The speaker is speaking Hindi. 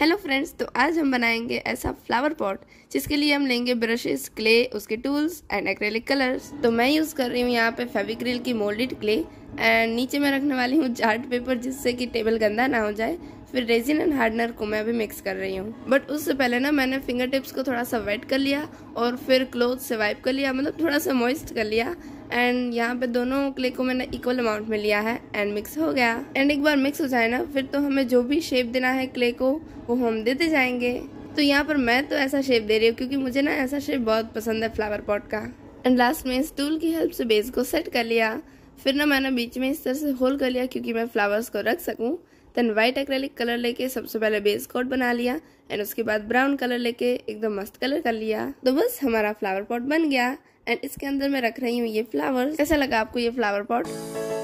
हेलो फ्रेंड्स तो आज हम बनाएंगे ऐसा फ्लावर पॉट जिसके लिए हम लेंगे ब्रशेस क्ले उसके टूल्स एंड एक्रेलिक कलर्स तो मैं यूज़ कर रही हूँ यहाँ पे फेविक्रिल की मोल्डेड क्ले एंड नीचे मैं रखने वाली हूँ चार्ट पेपर जिससे कि टेबल गंदा ना हो जाए फिर रेजिन एंड हार्डनर को मैं अभी मिक्स कर रही हूँ बट उससे पहले ना मैंने फिंगर टिप्स को थोड़ा सा वेट कर लिया और फिर क्लोथ से वाइप कर लिया मतलब थोड़ा सा मॉइस्ट कर लिया एंड यहाँ पे दोनों क्ले को मैंने इक्वल अमाउंट में लिया है एंड मिक्स हो गया एंड एक बार मिक्स हो जाए ना फिर तो हमें जो भी शेप देना है क्ले को वो हम देते जाएंगे तो यहाँ पर मैं तो ऐसा शेप दे रही हूँ क्योंकि मुझे ना ऐसा शेप बहुत पसंद है फ्लावर पॉट का एंड लास्ट में स्टूल की हेल्प से बेस को सेट कर लिया फिर ना मैंने बीच में इस तरह से होल कर लिया क्योंकि मैं फ्लावर्स को रख सकूँ देन व्हाइट एक्रेलिक कलर लेके सबसे पहले बेस कोट बना लिया एंड उसके बाद ब्राउन कलर लेके एकदम मस्त कलर कर लिया तो बस हमारा फ्लावर पॉट बन गया एंड इसके अंदर मैं रख रही हूँ ये फ्लावर्स कैसा लगा आपको ये फ्लावर पॉट